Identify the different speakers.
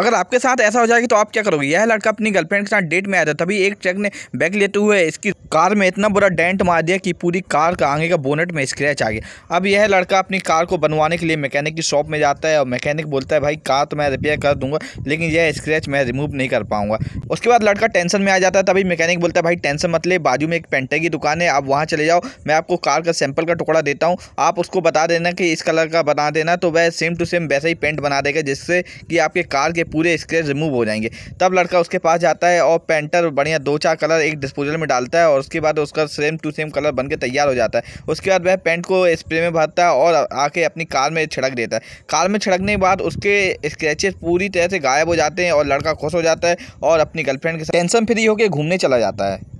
Speaker 1: अगर आपके साथ ऐसा हो जाएगा तो आप क्या करोगे यह लड़का अपनी गर्लफ्रेंड के साथ डेट में आया था तभी एक ट्रक ने बैग लेते हुए इसकी कार में इतना बुरा डेंट मार दिया कि पूरी कार का आगे का बोनेट में स्क्रैच आ गया अब यह लड़का अपनी कार को बनवाने के लिए मैकेनिक की शॉप में जाता है और मैकेनिक बोलता है भाई कार तो मैं रिपेयर कर दूंगा लेकिन यह स्क्रैच मैं रिमूव नहीं कर पाऊंगा उसके बाद लड़का टेंशन में आ जाता है तभी मैकेनिक बोलता है भाई टेंशन मत ले बाजू में एक पेंटे की दुकान है आप वहाँ चले जाओ मैं आपको कार का सैंपल का टुकड़ा देता हूँ आप उसको बता देना कि इस कलर का बना देना तो वह सेम टू सेम वैसा ही पेंट बना देगा जिससे कि आपके कार के पूरे स्क्रैच रिमूव हो जाएंगे तब लड़का उसके पास जाता है और पेंटर बढ़िया दो चार कलर एक डिस्पोजल में डालता है और उसके बाद उसका सेम टू सेम कलर बन के तैयार हो जाता है उसके बाद वह पेंट को स्प्रे में भरता है और आके अपनी कार में छिड़क देता है कार में छिड़कने के बाद उसके स्क्रैचेस पूरी तरह से गायब हो जाते हैं और लड़का खुश हो जाता है और अपनी गर्लफ्रेंड के साथ टेंशन फ्री होकर घूमने चला जाता है